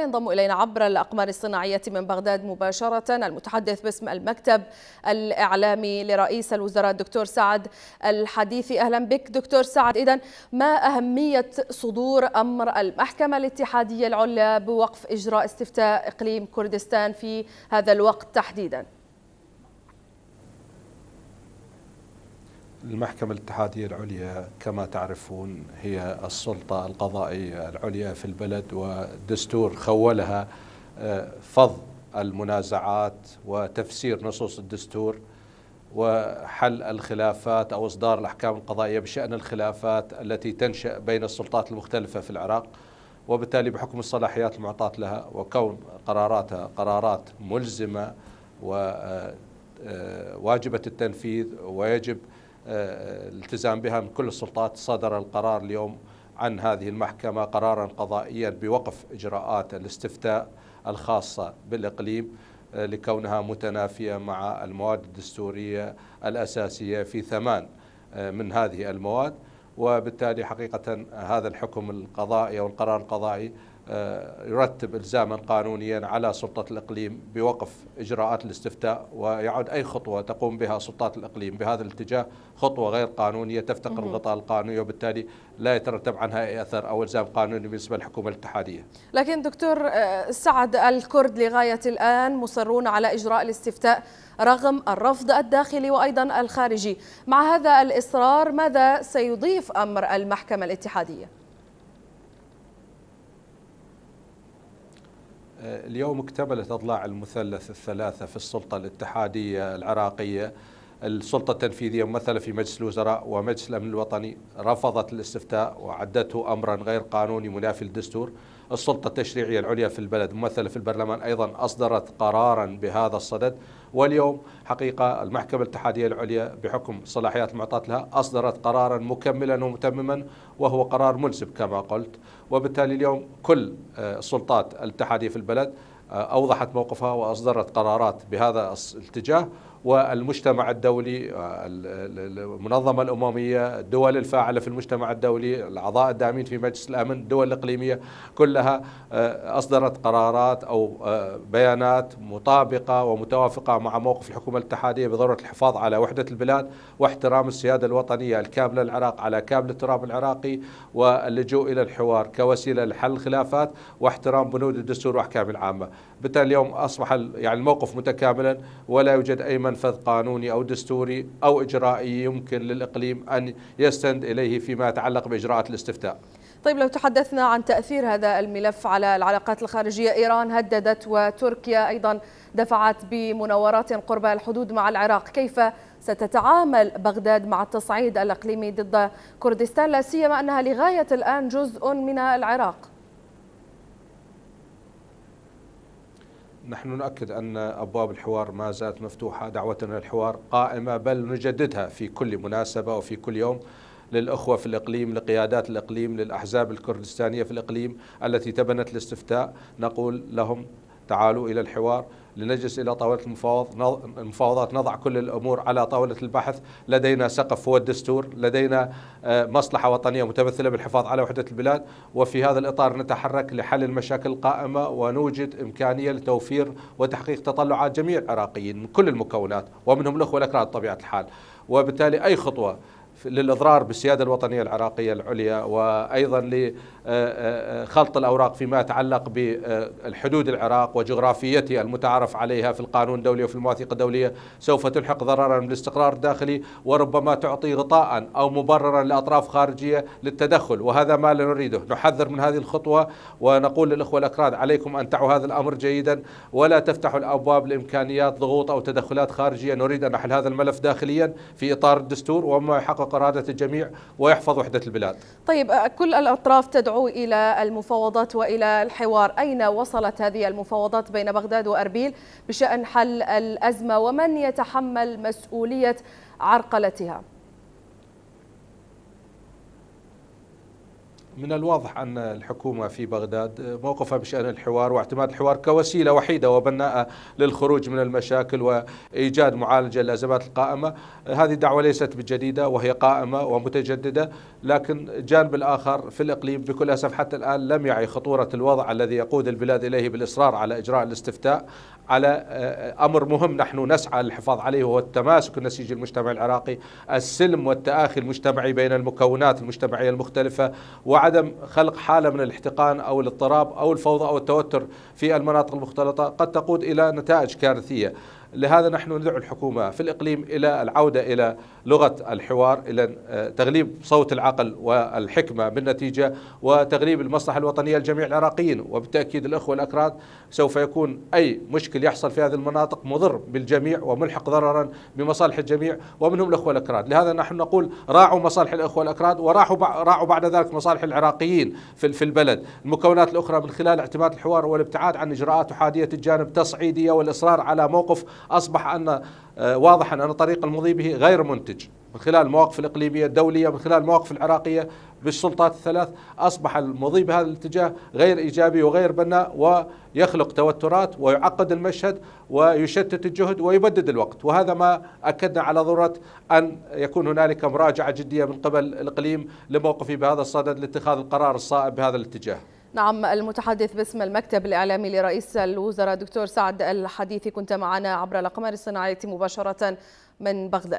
ينضم إلينا عبر الأقمار الصناعية من بغداد مباشرة المتحدث باسم المكتب الإعلامي لرئيس الوزراء الدكتور سعد الحديثي أهلا بك دكتور سعد إذا ما أهمية صدور أمر المحكمة الاتحادية العليا بوقف إجراء استفتاء إقليم كردستان في هذا الوقت تحديداً المحكمة الاتحادية العليا كما تعرفون هي السلطة القضائية العليا في البلد ودستور خولها آه، فض المنازعات وتفسير نصوص الدستور وحل الخلافات أو إصدار الأحكام القضائية بشأن الخلافات التي تنشأ بين السلطات المختلفة في العراق وبالتالي بحكم الصلاحيات المعطاة لها وكون قراراتها قرارات ملزمة وواجبة آه، آه، التنفيذ ويجب الالتزام بها من كل السلطات صدر القرار اليوم عن هذه المحكمة قرارا قضائيا بوقف إجراءات الاستفتاء الخاصة بالإقليم آه، لكونها متنافية مع المواد الدستورية الأساسية في ثمان آه، من هذه المواد وبالتالي حقيقة هذا الحكم القضائي أو القرار القضائي آه، يرتب الزاما قانونيا على سلطه الاقليم بوقف اجراءات الاستفتاء ويعد اي خطوه تقوم بها سلطات الاقليم بهذا الاتجاه خطوه غير قانونيه تفتقر الغطاء القانوني وبالتالي لا يترتب عنها اي اثر او الزام قانوني بالنسبه للحكومه الاتحاديه. لكن دكتور آه، سعد الكرد لغايه الان مصرون على اجراء الاستفتاء رغم الرفض الداخلي وايضا الخارجي، مع هذا الاصرار ماذا سيضيف امر المحكمه الاتحاديه؟ اليوم اكتملت أضلاع المثلث الثلاثة في السلطة الاتحادية العراقية السلطة التنفيذية ممثلة في مجلس الوزراء ومجلس الأمن الوطني رفضت الاستفتاء وعدته أمرا غير قانوني منافي للدستور السلطة التشريعية العليا في البلد ممثلة في البرلمان أيضا أصدرت قرارا بهذا الصدد واليوم حقيقة المحكمة الاتحادية العليا بحكم صلاحيات المعطاة لها أصدرت قرارا مكملا ومتمما وهو قرار منسب كما قلت وبالتالي اليوم كل آه، السلطات الاتحادية في البلد آه، أوضحت موقفها وأصدرت قرارات بهذا الاتجاه والمجتمع الدولي المنظمة الأممية الدول الفاعلة في المجتمع الدولي الأعضاء الداعمين في مجلس الأمن الدول الإقليمية كلها آه، أصدرت قرارات أو آه، بيانات مطابقة ومتوافقة مع موقف الحكومة الاتحادية بضرورة الحفاظ على وحدة البلاد واحترام السيادة الوطنية الكاملة للعراق على كامل التراب العراقي واللجوء إلى الحوار كوسيلة لحل الخلافات واحترام بنود الدستور وأحكام العامة بالتالي اليوم أصبح يعني الموقف متكاملا ولا يوجد أي من منفذ قانوني أو دستوري أو إجرائي يمكن للإقليم أن يستند إليه فيما يتعلق بإجراءات الاستفتاء طيب لو تحدثنا عن تأثير هذا الملف على العلاقات الخارجية إيران هددت وتركيا أيضا دفعت بمناورات قرب الحدود مع العراق كيف ستتعامل بغداد مع التصعيد الإقليمي ضد كردستان لا سيما أنها لغاية الآن جزء من العراق نحن نؤكد أن أبواب الحوار ما زالت مفتوحة دعوتنا للحوار قائمة بل نجددها في كل مناسبة وفي كل يوم للأخوة في الإقليم لقيادات الإقليم للأحزاب الكردستانية في الإقليم التي تبنت الاستفتاء نقول لهم تعالوا إلى الحوار لنجلس إلى طاولة المفاوضات نضع كل الأمور على طاولة البحث لدينا سقف هو الدستور لدينا آه، مصلحة وطنية متمثلة بالحفاظ على وحدة البلاد وفي هذا الإطار نتحرك لحل المشاكل القائمة ونوجد إمكانية لتوفير وتحقيق تطلعات جميع العراقيين من كل المكونات ومنهم الأخوة الأكراد بطبيعة الحال وبالتالي أي خطوة للإضرار بالسيادة الوطنية العراقية العليا وأيضا لخلط آه، آه، الأوراق فيما يتعلق بالحدود العراق وجغرافيتها المتعارف عليها في القانون الدولي وفي المواثيق الدولية سوف تلحق ضررا بالاستقرار الداخلي وربما تعطي غطاء أو مبررا لأطراف خارجية للتدخل وهذا ما لا نريده نحذر من هذه الخطوة ونقول للإخوة الأكراد عليكم أن تعوا هذا الأمر جيدا ولا تفتحوا الأبواب لإمكانيات ضغوط أو تدخلات خارجية نريد أن نحل هذا الملف داخليا في إطار الدستور وما يحقق وقرادة الجميع ويحفظ وحدة البلاد طيب آه، كل الأطراف تدعو إلى المفاوضات وإلى الحوار أين وصلت هذه المفاوضات بين بغداد وأربيل بشأن حل الأزمة ومن يتحمل مسؤولية عرقلتها من الواضح أن الحكومة في بغداد موقفها بشأن الحوار واعتماد الحوار كوسيلة وحيدة وبناءة للخروج من المشاكل وإيجاد معالجة للأزمات القائمة هذه الدعوة ليست بجديدة وهي قائمة ومتجددة لكن الجانب الآخر في الإقليم بكل أسف حتى الآن لم يعي خطورة الوضع الذي يقود البلاد إليه بالإصرار على إجراء الاستفتاء على آه، أمر مهم نحن نسعى للحفاظ عليه وهو التماسك النسيج المجتمعي العراقي السلم والتآخي المجتمعي بين المكونات المجتمعية المختلفة و وعدم خلق حالة من الاحتقان أو الاضطراب أو الفوضى أو التوتر في المناطق المختلطة قد تقود إلى نتائج كارثية لهذا نحن ندعو الحكومة في الإقليم إلى العودة إلى لغة الحوار إلى تغليب صوت العقل والحكمة بالنتيجة وتغليب المصلحة الوطنية لجميع العراقيين وبالتأكيد الأخوة الأكراد سوف يكون أي مشكل يحصل في هذه المناطق مضر بالجميع وملحق ضررا بمصالح الجميع ومنهم الأخوة الأكراد لهذا نحن نقول راعوا مصالح الأخوة الأكراد وراعوا بعد ذلك مصالح العراقيين في البلد المكونات الأخرى من خلال اعتماد الحوار والابتعاد عن إجراءات أحادية الجانب تصعيدية والإصرار على موقف أصبح أن آه، واضحا أن طريق المضي به غير منتج من خلال المواقف الإقليمية الدولية من خلال المواقف العراقية بالسلطات الثلاث أصبح المضي بهذا الاتجاه غير إيجابي وغير بناء ويخلق توترات ويعقد المشهد ويشتت الجهد ويبدد الوقت وهذا ما أكدنا على ضرورة أن يكون هنالك مراجعة جدية من قبل الإقليم لموقفه بهذا الصدد لاتخاذ القرار الصائب بهذا الاتجاه نعم المتحدث باسم المكتب الإعلامي لرئيس الوزراء دكتور سعد الحديثي كنت معنا عبر القمر الصناعي مباشرة من بغداد